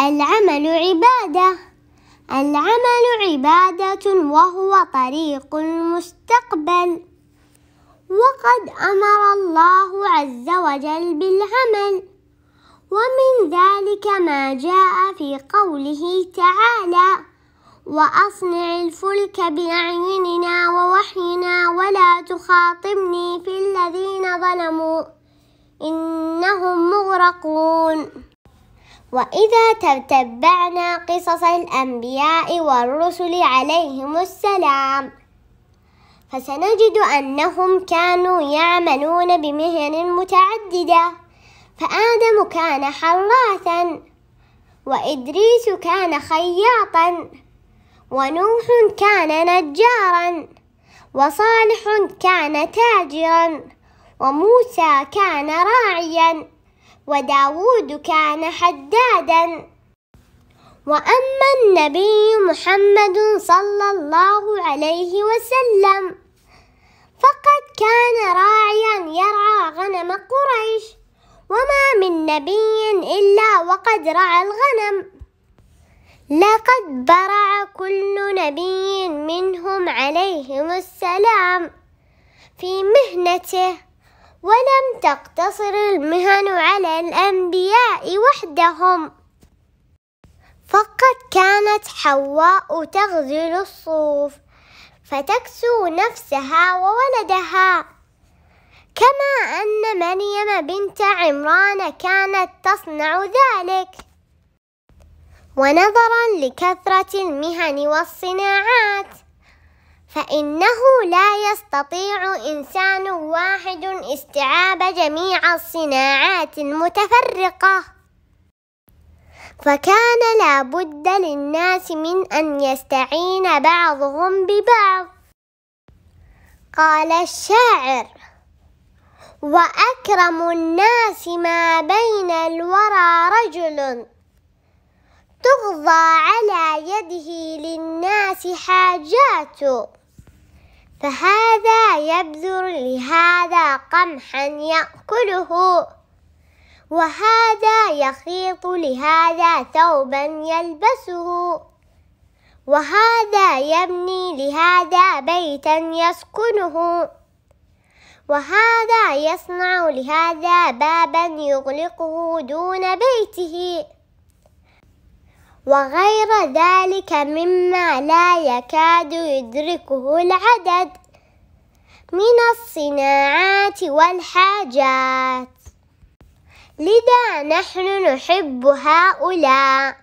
العمل عبادة العمل عبادة وهو طريق المستقبل وقد أمر الله عز وجل بالعمل ومن ذلك ما جاء في قوله تعالى وأصنع الفلك بأعيننا ووحينا ولا تخاطبني في الذين ظلموا إنهم مغرقون وإذا تتبعنا قصص الأنبياء والرسل عليهم السلام فسنجد أنهم كانوا يعملون بمهن متعددة فآدم كان حراثا وإدريس كان خياطا ونوح كان نجارا وصالح كان تاجرا وموسى كان راعيا وداود كان حدادا وأما النبي محمد صلى الله عليه وسلم فقد كان راعيا يرعى غنم قريش وما من نبي إلا وقد رعى الغنم لقد برع كل نبي منهم عليهم السلام في مهنته ولم تقتصر المهن على الأنبياء وحدهم فقد كانت حواء تغزل الصوف فتكسو نفسها وولدها كما أن مريم بنت عمران كانت تصنع ذلك ونظرا لكثرة المهن والصناعات فإنه لا يستطيع إنسان واحد استيعاب جميع الصناعات المتفرقة فكان لابد للناس من أن يستعين بعضهم ببعض قال الشاعر وأكرم الناس ما بين الورى رجل تغضى على يده للناس حاجاته فهذا يبذر لهذا قمحا يأكله وهذا يخيط لهذا ثوبا يلبسه وهذا يبني لهذا بيتا يسكنه وهذا يصنع لهذا بابا يغلقه دون بيته وغير ذلك مما لا يكاد يدركه العدد من الصناعات والحاجات لذا نحن نحب هؤلاء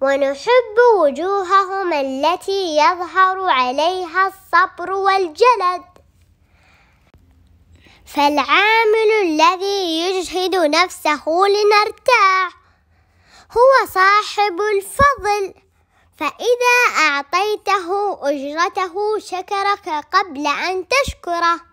ونحب وجوههم التي يظهر عليها الصبر والجلد فالعامل الذي يجهد نفسه لنرتاح صاحب الفضل فإذا أعطيته أجرته شكرك قبل أن تشكره